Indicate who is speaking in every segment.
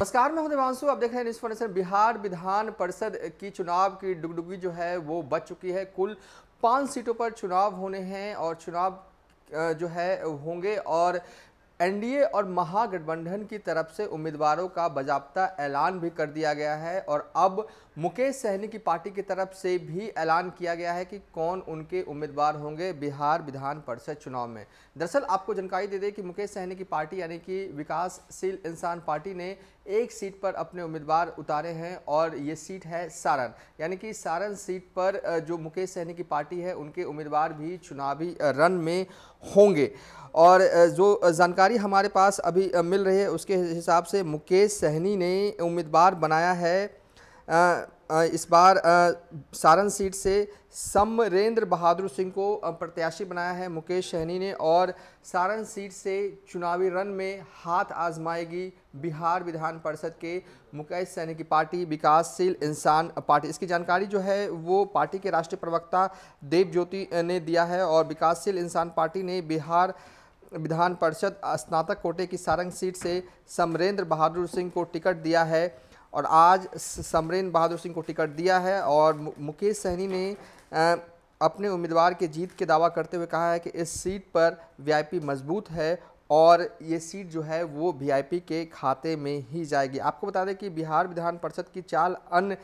Speaker 1: नमस्कार मैं हूं देवांशु आप देख रहे हैं न्यूज बिहार विधान परिषद की चुनाव की डुगडुगी जो है वो बच चुकी है कुल पाँच सीटों पर चुनाव होने हैं और चुनाव जो है होंगे और एनडीए और महागठबंधन की तरफ से उम्मीदवारों का बजाबता ऐलान भी कर दिया गया है और अब मुकेश सहनी की पार्टी की तरफ से भी ऐलान किया गया है कि कौन उनके उम्मीदवार होंगे बिहार विधान परिषद चुनाव में दरअसल आपको जानकारी दे दें कि मुकेश सहनी की पार्टी यानी कि विकासशील इंसान पार्टी ने एक सीट पर अपने उम्मीदवार उतारे हैं और ये सीट है सारण यानी कि सारण सीट पर जो मुकेश सहनी की पार्टी है उनके उम्मीदवार भी चुनावी रन में होंगे और जो जानकारी हमारे पास अभी मिल रही है उसके हिसाब से मुकेश सहनी ने उम्मीदवार बनाया है इस बार सारण सीट से समरेंद्र बहादुर सिंह को प्रत्याशी बनाया है मुकेश सहनी ने और सारण सीट से चुनावी रन में हाथ आजमाएगी बिहार विधान परिषद के मुकेश सहनी की पार्टी विकासशील इंसान पार्टी इसकी जानकारी जो है वो पार्टी के राष्ट्रीय प्रवक्ता देव ज्योति ने दिया है और विकासशील इंसान पार्टी ने बिहार विधान परिषद स्नातक कोटे की सारंग सीट से समरेंद्र बहादुर सिंह को टिकट दिया है और आज समरेन बहादुर सिंह को टिकट दिया है और मुकेश सहनी ने अपने उम्मीदवार के जीत के दावा करते हुए कहा है कि इस सीट पर वीआईपी मजबूत है और ये सीट जो है वो वीआईपी के खाते में ही जाएगी आपको बता दें कि बिहार विधान परिषद की चार अन्य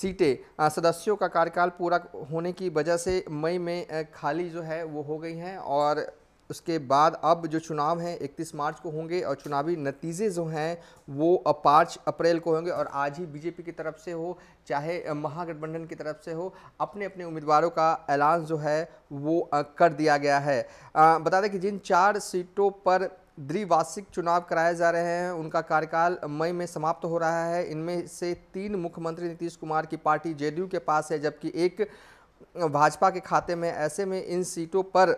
Speaker 1: सीटें सदस्यों का कार्यकाल पूरा होने की वजह से मई में खाली जो है वो हो गई हैं और उसके बाद अब जो चुनाव हैं 31 मार्च को होंगे और चुनावी नतीजे जो हैं वो पाँच अप्रैल को होंगे और आज ही बीजेपी की तरफ से हो चाहे महागठबंधन की तरफ से हो अपने अपने उम्मीदवारों का ऐलान जो है वो कर दिया गया है बता दें कि जिन चार सीटों पर द्विवार्षिक चुनाव कराए जा रहे हैं उनका कार्यकाल मई में समाप्त हो रहा है इनमें से तीन मुख्यमंत्री नीतीश कुमार की पार्टी जेडीयू के पास है जबकि एक भाजपा के खाते में ऐसे में इन सीटों पर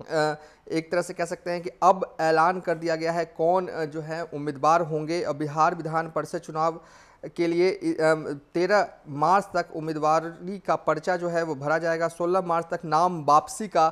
Speaker 1: एक तरह से कह सकते हैं कि अब ऐलान कर दिया गया है कौन जो है उम्मीदवार होंगे बिहार विधान परिषद चुनाव के लिए तेरह मार्च तक उम्मीदवारी का पर्चा जो है वो भरा जाएगा सोलह मार्च तक नाम वापसी का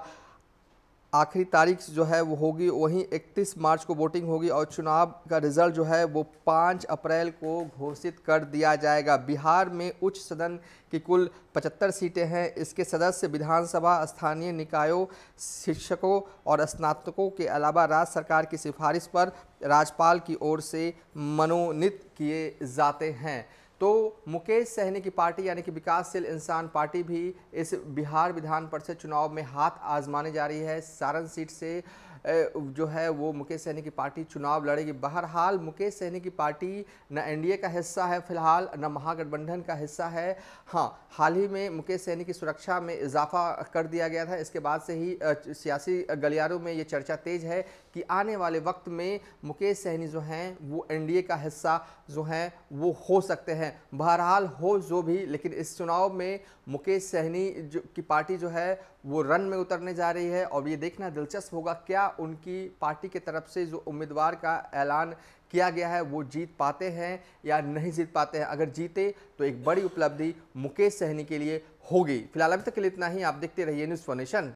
Speaker 1: आखिरी तारीख जो है वो होगी वहीं 31 मार्च को वोटिंग होगी और चुनाव का रिजल्ट जो है वो 5 अप्रैल को घोषित कर दिया जाएगा बिहार में उच्च सदन की कुल 75 सीटें हैं इसके सदस्य विधानसभा स्थानीय निकायों शिक्षकों और स्नातकों के अलावा राज्य सरकार की सिफारिश पर राज्यपाल की ओर से मनोनीत किए जाते हैं तो मुकेश सहनी की पार्टी यानी कि विकासशील इंसान पार्टी भी इस बिहार विधान परिषद चुनाव में हाथ आजमाने जा रही है सारण सीट से जो है वो मुकेश सहनी की पार्टी चुनाव लड़ेगी बहरहाल मुकेश सहनी की पार्टी न एनडीए का हिस्सा है फिलहाल न महागठबंधन का हिस्सा है हाँ हाल ही में मुकेश सहनी की सुरक्षा में इजाफा कर दिया गया था इसके बाद से ही सियासी गलियारों में ये चर्चा तेज है कि आने वाले वक्त में मुकेश सहनी जो हैं वो एनडीए का हिस्सा जो हैं वो हो सकते हैं बहरहाल हो जो भी लेकिन इस चुनाव में मुकेश सहनी जो की पार्टी जो है वो रन में उतरने जा रही है और ये देखना दिलचस्प होगा क्या उनकी पार्टी की तरफ से जो उम्मीदवार का ऐलान किया गया है वो जीत पाते हैं या नहीं जीत पाते हैं अगर जीते तो एक बड़ी उपलब्धि मुकेश सहनी के लिए होगी फिलहाल अभी तक के लिए इतना ही आप देखते रहिए न्यूज़ फॉर्नेशन